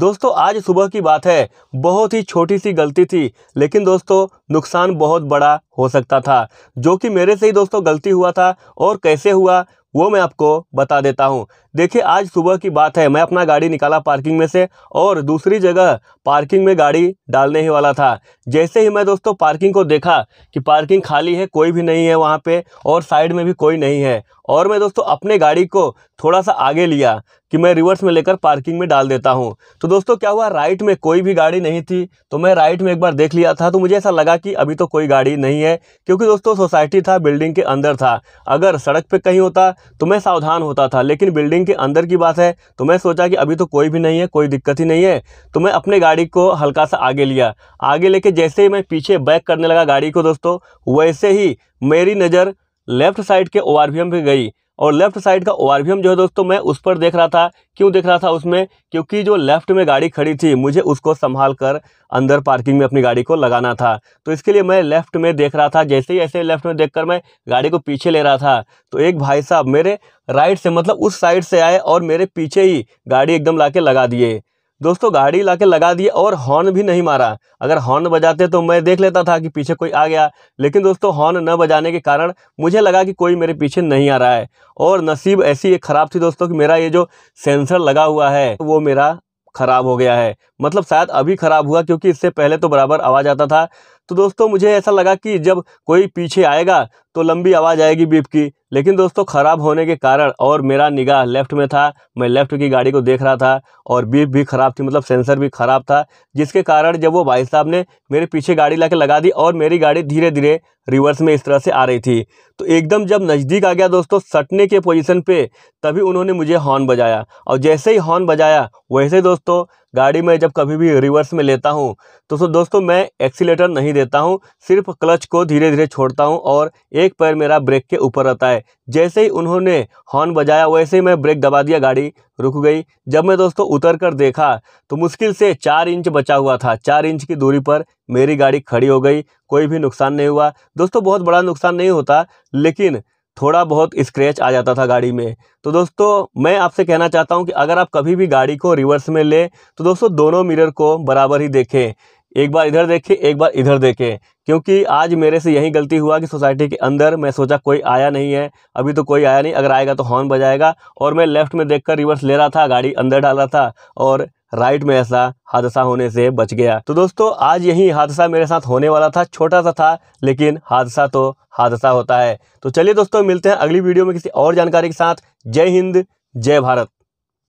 दोस्तों आज सुबह की बात है बहुत ही छोटी सी गलती थी लेकिन दोस्तों नुकसान बहुत बड़ा हो सकता था जो कि मेरे से ही दोस्तों गलती हुआ था और कैसे हुआ वो मैं आपको बता देता हूँ देखिए आज सुबह की बात है मैं अपना गाड़ी निकाला पार्किंग में से और दूसरी जगह पार्किंग में गाड़ी डालने ही वाला था जैसे ही मैं दोस्तों पार्किंग को देखा कि पार्किंग खाली है कोई भी नहीं है वहाँ पे और साइड में भी कोई नहीं है और मैं दोस्तों अपने गाड़ी को थोड़ा सा आगे लिया कि मैं रिवर्स में लेकर पार्किंग में डाल देता हूँ तो दोस्तों क्या हुआ राइट में कोई भी गाड़ी नहीं थी तो मैं राइट में एक बार देख लिया था तो मुझे ऐसा लगा कि अभी तो कोई गाड़ी नहीं है क्योंकि दोस्तों सोसाइटी था बिल्डिंग के अंदर था अगर सड़क पर कहीं होता तो मैं सावधान होता था लेकिन बिल्डिंग के अंदर की बात है तो मैं सोचा कि अभी तो कोई भी नहीं है कोई दिक्कत ही नहीं है तो मैं अपने गाड़ी को हल्का सा आगे लिया आगे लेके जैसे ही मैं पीछे बैक करने लगा गाड़ी को दोस्तों वैसे ही मेरी नज़र लेफ्ट साइड के ओ पे गई और लेफ्ट साइड का ओ जो है दोस्तों मैं उस पर देख रहा था क्यों देख रहा था उसमें क्योंकि जो लेफ्ट में गाड़ी खड़ी थी मुझे उसको संभाल कर अंदर पार्किंग में अपनी गाड़ी को लगाना था तो इसके लिए मैं लेफ्ट में देख रहा था जैसे ही ऐसे लेफ्ट में देखकर मैं गाड़ी को पीछे ले रहा था तो एक भाई साहब मेरे राइट से मतलब उस साइड से आए और मेरे पीछे ही गाड़ी एकदम ला लगा दिए दोस्तों गाड़ी लाके लगा दिए और हॉर्न भी नहीं मारा अगर हॉर्न बजाते तो मैं देख लेता था कि पीछे कोई आ गया लेकिन दोस्तों हॉर्न न बजाने के कारण मुझे लगा कि कोई मेरे पीछे नहीं आ रहा है और नसीब ऐसी एक ख़राब थी दोस्तों कि मेरा ये जो सेंसर लगा हुआ है वो मेरा ख़राब हो गया है मतलब शायद अभी ख़राब हुआ क्योंकि इससे पहले तो बराबर आवाज़ आता था तो दोस्तों मुझे ऐसा लगा कि जब कोई पीछे आएगा तो लंबी आवाज़ आएगी बीप की लेकिन दोस्तों ख़राब होने के कारण और मेरा निगाह लेफ़्ट में था मैं लेफ़्ट की गाड़ी को देख रहा था और बीप भी ख़राब थी मतलब सेंसर भी ख़राब था जिसके कारण जब वो भाई साहब ने मेरे पीछे गाड़ी ला लगा दी और मेरी गाड़ी धीरे धीरे रिवर्स में इस तरह से आ रही थी तो एकदम जब नज़दीक आ गया दोस्तों सटने के पोजिशन पे तभी उन्होंने मुझे हॉर्न बजाया और जैसे ही हॉर्न बजाया वैसे दोस्तों गाड़ी में जब कभी भी रिवर्स में लेता हूँ तो दोस्तों मैं एक्सीटर नहीं देता हूँ सिर्फ क्लच को धीरे धीरे छोड़ता हूँ और एक पैर मेरा ब्रेक के ऊपर रहता है जैसे ही उन्होंने हॉर्न बजाया वैसे ही मैं ब्रेक दबा दिया गाड़ी रुक गई जब मैं दोस्तों उतर कर देखा तो मुश्किल से चार इंच बचा हुआ था चार इंच की दूरी पर मेरी गाड़ी खड़ी हो गई कोई भी नुकसान नहीं हुआ दोस्तों बहुत बड़ा नुकसान नहीं होता लेकिन थोड़ा बहुत स्क्रैच आ जाता था गाड़ी में तो दोस्तों मैं आपसे कहना चाहता हूं कि अगर आप कभी भी गाड़ी को रिवर्स में लें तो दोस्तों दोनों मिरर को बराबर ही देखें एक बार इधर देखे एक बार इधर देखे क्योंकि आज मेरे से यही गलती हुआ कि सोसाइटी के अंदर मैं सोचा कोई आया नहीं है अभी तो कोई आया नहीं अगर आएगा तो हॉर्न बजाएगा और मैं लेफ्ट में देखकर रिवर्स ले रहा था गाड़ी अंदर डाल रहा था और राइट में ऐसा हादसा होने से बच गया तो दोस्तों आज यही हादसा मेरे साथ होने वाला था छोटा सा था लेकिन हादसा तो हादसा होता है तो चलिए दोस्तों मिलते हैं अगली वीडियो में किसी और जानकारी के साथ जय हिंद जय भारत